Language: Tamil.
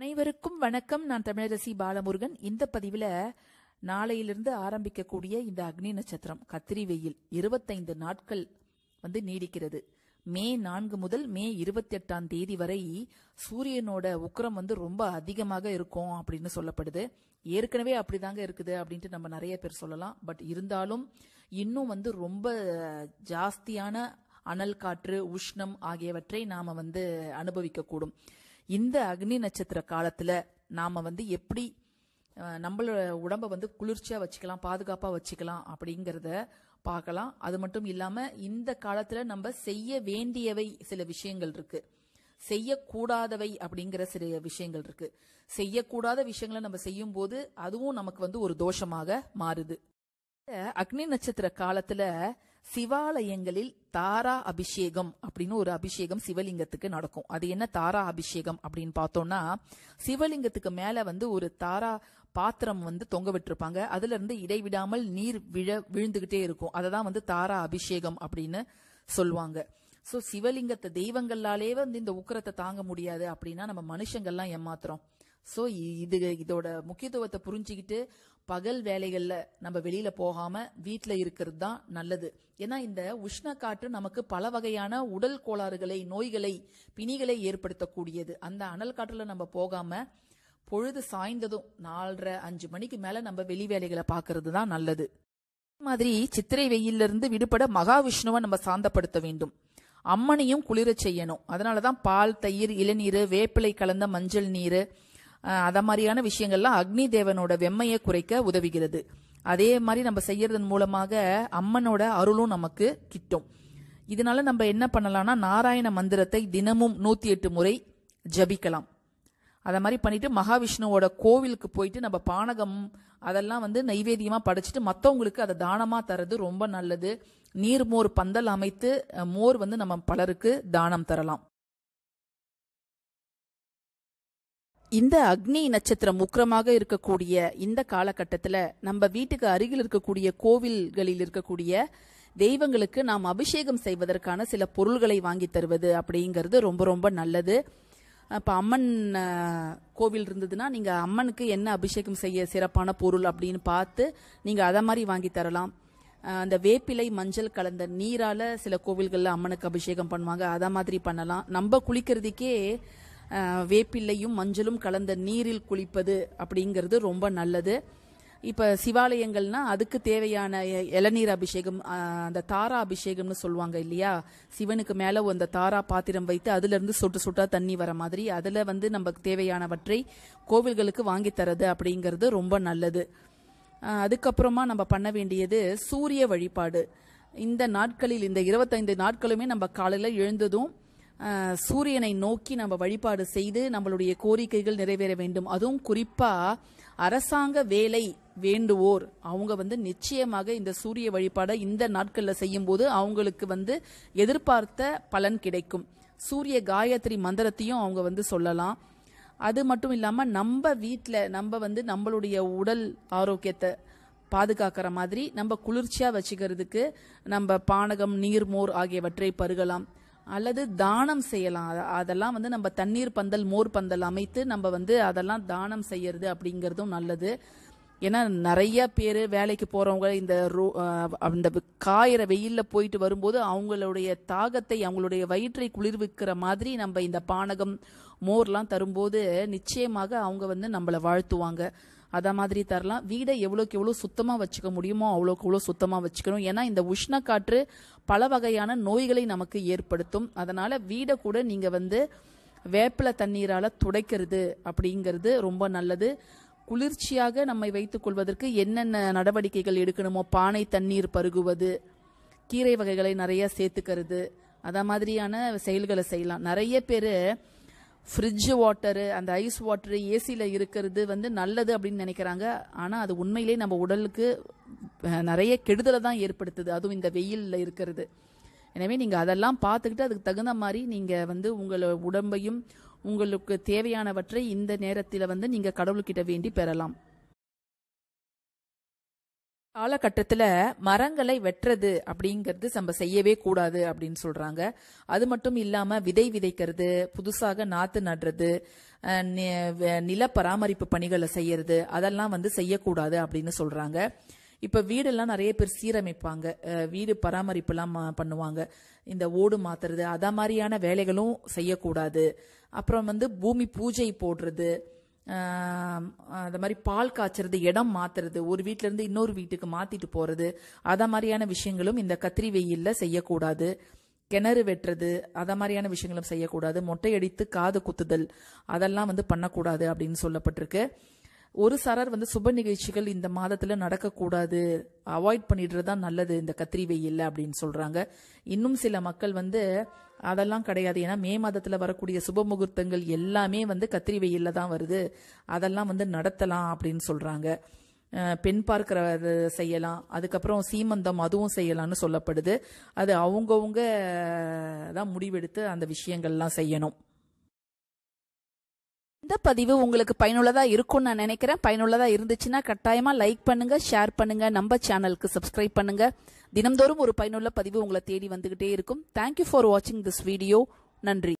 அனைவருக்கும் வணக்கம் நான் தமிழரசி பாலமுருகன் இந்த பதிவில் நாளையிலிருந்து ஆரம்பிக்கக்கூடிய இந்த அக்னி நட்சத்திரம் கத்திரி வெயில் இருபத்தைந்து நாட்கள் வந்து நீடிக்கிறது மே நான்கு முதல் மே இருபத்தி எட்டாம் தேதி வரை சூரியனோட உக்கரம் வந்து ரொம்ப அதிகமாக இருக்கும் அப்படின்னு சொல்லப்படுது ஏற்கனவே அப்படிதாங்க இருக்குது அப்படின்ட்டு நம்ம நிறைய பேர் சொல்லலாம் பட் இருந்தாலும் இன்னும் வந்து ரொம்ப ஜாஸ்தியான அனல் காற்று உஷ்ணம் ஆகியவற்றை நாம வந்து அனுபவிக்கக்கூடும் இந்த அக்னி நட்சத்திர காலத்துல நாம வந்து எப்படி நம்மளோட உடம்பை வந்து குளிர்ச்சியாக வச்சுக்கலாம் பாதுகாப்பாக வச்சுக்கலாம் அப்படிங்கிறத பார்க்கலாம் அது மட்டும் இல்லாமல் இந்த காலத்தில் நம்ம செய்ய வேண்டியவை சில விஷயங்கள் இருக்கு செய்யக்கூடாதவை அப்படிங்கிற சில விஷயங்கள் இருக்கு செய்யக்கூடாத விஷயங்களை நம்ம செய்யும் போது அதுவும் நமக்கு வந்து ஒரு தோஷமாக மாறுது அக்னி நட்சத்திர காலத்துல சிவாலயங்களில் தாரா அபிஷேகம் அப்படின்னு ஒரு அபிஷேகம் சிவலிங்கத்துக்கு நடக்கும் அது என்ன தாரா அபிஷேகம் அப்படின்னு பார்த்தோம்னா சிவலிங்கத்துக்கு மேல வந்து ஒரு தாரா பாத்திரம் வந்து தொங்க விட்டுருப்பாங்க அதுல இருந்து இடைவிடாமல் நீர் விழ விழுந்துகிட்டே இருக்கும் அதை தான் வந்து தாரா அபிஷேகம் அப்படின்னு சொல்லுவாங்க ஸோ சிவலிங்கத்தை தெய்வங்களாலே வந்து இந்த உக்கரத்தை தாங்க முடியாது அப்படின்னா நம்ம மனுஷங்கள்லாம் ஏமாத்துறோம் ஸோ இது இதோட முக்கியத்துவத்தை புரிஞ்சுக்கிட்டு பகல் வேலைகள்ல நம்ம வெளியில போகாம வீட்டில் இருக்கிறது தான் நல்லது ஏன்னா இந்த உஷ்ண காற்று நமக்கு பல வகையான உடல் கோளாறுகளை நோய்களை பிணிகளை ஏற்படுத்தக்கூடியது அந்த அனல் காற்றுல நம்ம போகாம பொழுது சாய்ந்ததும் நாலரை அஞ்சு மணிக்கு மேல நம்ம வெளி வேலைகளை பார்க்கறது தான் நல்லது மாதிரி சித்திரை வெயிலிருந்து விடுபட மகாவிஷ்ணுவை நம்ம சாந்தப்படுத்த வேண்டும் அம்மனையும் குளிர செய்யணும் அதனாலதான் பால் தயிர் இளநீர் வேப்பிலை கலந்த மஞ்சள் நீர் அதை மாதிரியான விஷயங்கள்லாம் அக்னி தேவனோட வெம்மையை குறைக்க உதவுகிறது அதே மாதிரி நம்ம செய்யறதன் மூலமாக அம்மனோட அருளும் நமக்கு கிட்டும் இதனால நம்ம என்ன பண்ணலாம்னா நாராயண மந்திரத்தை தினமும் நூத்தி எட்டு முறை ஜபிக்கலாம் அதை மாதிரி பண்ணிட்டு மகாவிஷ்ணுவோட கோவிலுக்கு போயிட்டு நம்ம பானகம் அதெல்லாம் வந்து நைவேத்தியமா படைச்சிட்டு மற்றவங்களுக்கு அதை தானமாக தரது ரொம்ப நல்லது நீர் மோர் பந்தல் அமைத்து மோர் வந்து நம்ம பலருக்கு தானம் தரலாம் இந்த அக்னி நட்சத்திரம் உக்கிரமாக இருக்கக்கூடிய இந்த காலகட்டத்தில் நம்ம வீட்டுக்கு அருகில் இருக்கக்கூடிய கோவில்களில் இருக்கக்கூடிய தெய்வங்களுக்கு நாம் அபிஷேகம் செய்வதற்கான சில பொருள்களை வாங்கி தருவது அப்படிங்கிறது ரொம்ப ரொம்ப நல்லது இப்போ அம்மன் கோவில் இருந்ததுன்னா நீங்கள் அம்மனுக்கு என்ன அபிஷேகம் செய்ய சிறப்பான பொருள் அப்படின்னு பார்த்து நீங்கள் அதை மாதிரி வாங்கி தரலாம் அந்த வேப்பிலை மஞ்சள் கலந்த நீரால் சில கோவில்களில் அம்மனுக்கு அபிஷேகம் பண்ணுவாங்க அதை மாதிரி பண்ணலாம் நம்ம குளிக்கிறதுக்கே வேப்பில்லையும் மஞ்சளும் கலந்த நீரில் குளிப்பது அப்படிங்கிறது ரொம்ப நல்லது இப்போ சிவாலயங்கள்னா அதுக்கு தேவையான இளநீர் அபிஷேகம் அந்த தாரா அபிஷேகம்னு சொல்லுவாங்க இல்லையா சிவனுக்கு மேலே அந்த தாரா பாத்திரம் வைத்து அதுலேருந்து சொட்டு சொட்டா தண்ணி வர மாதிரி அதில் வந்து நமக்கு தேவையானவற்றை கோவில்களுக்கு வாங்கி தரது அப்படிங்கிறது ரொம்ப நல்லது அதுக்கப்புறமா நம்ம பண்ண வேண்டியது சூரிய வழிபாடு இந்த நாட்களில் இந்த இருபத்தைந்து நாட்களுமே நம்ம காலையில் எழுந்ததும் சூரியனை நோக்கி நம்ம வழிபாடு செய்து நம்மளுடைய கோரிக்கைகள் நிறைவேற வேண்டும் அதுவும் குறிப்பாக அரசாங்க வேலை வேண்டுவோர் அவங்க வந்து நிச்சயமாக இந்த சூரிய வழிபாடை இந்த நாட்களில் செய்யும்போது அவங்களுக்கு வந்து எதிர்பார்த்த பலன் கிடைக்கும் சூரிய காயத்ரி மந்திரத்தையும் அவங்க வந்து சொல்லலாம் அது மட்டும் இல்லாமல் நம்ம வீட்டில் நம்ம வந்து நம்மளுடைய உடல் ஆரோக்கியத்தை பாதுகாக்கிற மாதிரி நம்ம குளிர்ச்சியாக வச்சுக்கிறதுக்கு நம்ம பானகம் நீர்மோர் ஆகியவற்றை பருகலாம் அல்லது தானம் செய்யலாம் அதெல்லாம் வந்து நம்ம தண்ணீர் பந்தல் மோர் பந்தல் அமைத்து நம்ம வந்து அதெல்லாம் தானம் செய்யறது அப்படிங்கிறதும் நல்லது ஏன்னா நிறைய பேர் வேலைக்கு போகிறவங்க இந்த ரோ அந்த காயிற வெயிலில் போயிட்டு வரும்போது அவங்களுடைய தாகத்தை அவங்களுடைய வயிற்றை குளிர்விக்கிற மாதிரி நம்ம இந்த பானகம் மோர்லாம் தரும்போது நிச்சயமாக அவங்க வந்து நம்மளை வாழ்த்துவாங்க அதை மாதிரி தரலாம் வீடை எவ்வளோக்கு எவ்வளோ சுத்தமாக வச்சுக்க முடியுமோ அவ்வளோக்கு எவ்வளோ சுத்தமாக வச்சுக்கணும் ஏன்னா இந்த உஷ்ண காற்று பல வகையான நோய்களை நமக்கு ஏற்படுத்தும் அதனால் வீடை கூட நீங்கள் வந்து வேப்பில தண்ணீரால் துடைக்கிறது அப்படிங்கிறது ரொம்ப நல்லது குளிர்ச்சியாக நம்மை வைத்துக் கொள்வதற்கு என்னென்ன நடவடிக்கைகள் எடுக்கணுமோ பானை தண்ணீர் பருகுவது கீரை வகைகளை நிறைய சேர்த்துக்கிறது அதை மாதிரியான செயல்களை செய்யலாம் நிறைய பேர் ஃப்ரிட்ஜ் வாட்டரு அந்த ஐஸ் வாட்டரு ஏசியில் இருக்கிறது வந்து நல்லது அப்படின்னு நினைக்கிறாங்க ஆனால் அது உண்மையிலே நம்ம உடலுக்கு நிறைய கெடுதலை தான் ஏற்படுத்துது அதுவும் இந்த வெயிலில் இருக்கிறது எனவே நீங்கள் அதெல்லாம் பார்த்துக்கிட்டு அதுக்கு தகுந்த மாதிரி நீங்கள் வந்து உங்களை உடம்பையும் உங்களுக்கு தேவையானவற்றை இந்த நேரத்தில் வந்து நீங்கள் கடவுள்கிட்ட வேண்டி பெறலாம் காலகட்டத்தில் மரங்களை வெட்டுறது அப்படிங்கிறது நம்ம செய்யவே கூடாது அப்படின்னு சொல்கிறாங்க அது மட்டும் இல்லாமல் விதை விதைக்கிறது புதுசாக நாற்று நடுறது நில பராமரிப்பு பணிகளை செய்யறது அதெல்லாம் வந்து செய்யக்கூடாது அப்படின்னு சொல்கிறாங்க இப்போ வீடெல்லாம் நிறைய பேர் சீரமைப்பாங்க வீடு பராமரிப்புலாம் பண்ணுவாங்க இந்த ஓடு மாத்துறது அத மாதிரியான வேலைகளும் செய்யக்கூடாது அப்புறம் வந்து பூமி பூஜை போடுறது அந்த மாதிரி பால் காய்ச்சறது இடம் மாத்துறது ஒரு வீட்டிலேருந்து இன்னொரு வீட்டுக்கு மாற்றிட்டு போகிறது அதை மாதிரியான விஷயங்களும் இந்த கத்திரி வெயிலில் செய்யக்கூடாது கிணறு வெட்டுறது அதை மாதிரியான விஷயங்களும் செய்யக்கூடாது மொட்டையடித்து காது குத்துதல் அதெல்லாம் வந்து பண்ணக்கூடாது அப்படின்னு சொல்லப்பட்டிருக்கு ஒரு சாரார் வந்து சுப நிகழ்ச்சிகள் இந்த மாதத்தில் நடக்கக்கூடாது அவாய்ட் பண்ணிடுறது தான் நல்லது இந்த கத்திரி வெயில் அப்படின்னு சொல்கிறாங்க இன்னும் சில மக்கள் வந்து அதெல்லாம் கிடையாது ஏன்னா மே மாதத்தில் வரக்கூடிய சுப முகூர்த்தங்கள் எல்லாமே வந்து கத்திரி வெயிலில் தான் வருது அதெல்லாம் வந்து நடத்தலாம் அப்படின்னு சொல்கிறாங்க பெண் பார்க்கிற செய்யலாம் அதுக்கப்புறம் சீமந்தம் அதுவும் செய்யலாம்னு சொல்லப்படுது அது அவங்கவுங்க தான் முடிவெடுத்து அந்த விஷயங்கள்லாம் செய்யணும் இந்த பதிவு உங்களுக்கு பயனுள்ளதாக இருக்கும்னு நான் நினைக்கிறேன் பயனுள்ளதாக இருந்துச்சுன்னா கட்டாயமாக லைக் பண்ணுங்கள் ஷேர் பண்ணுங்கள் நம்ம சேனலுக்கு சப்ஸ்கிரைப் பண்ணுங்கள் தினம்தோறும் ஒரு பயனுள்ள பதிவு உங்களை தேடி வந்துக்கிட்டே இருக்கும் தேங்க்யூ ஃபார் வாட்சிங் திஸ் வீடியோ நன்றி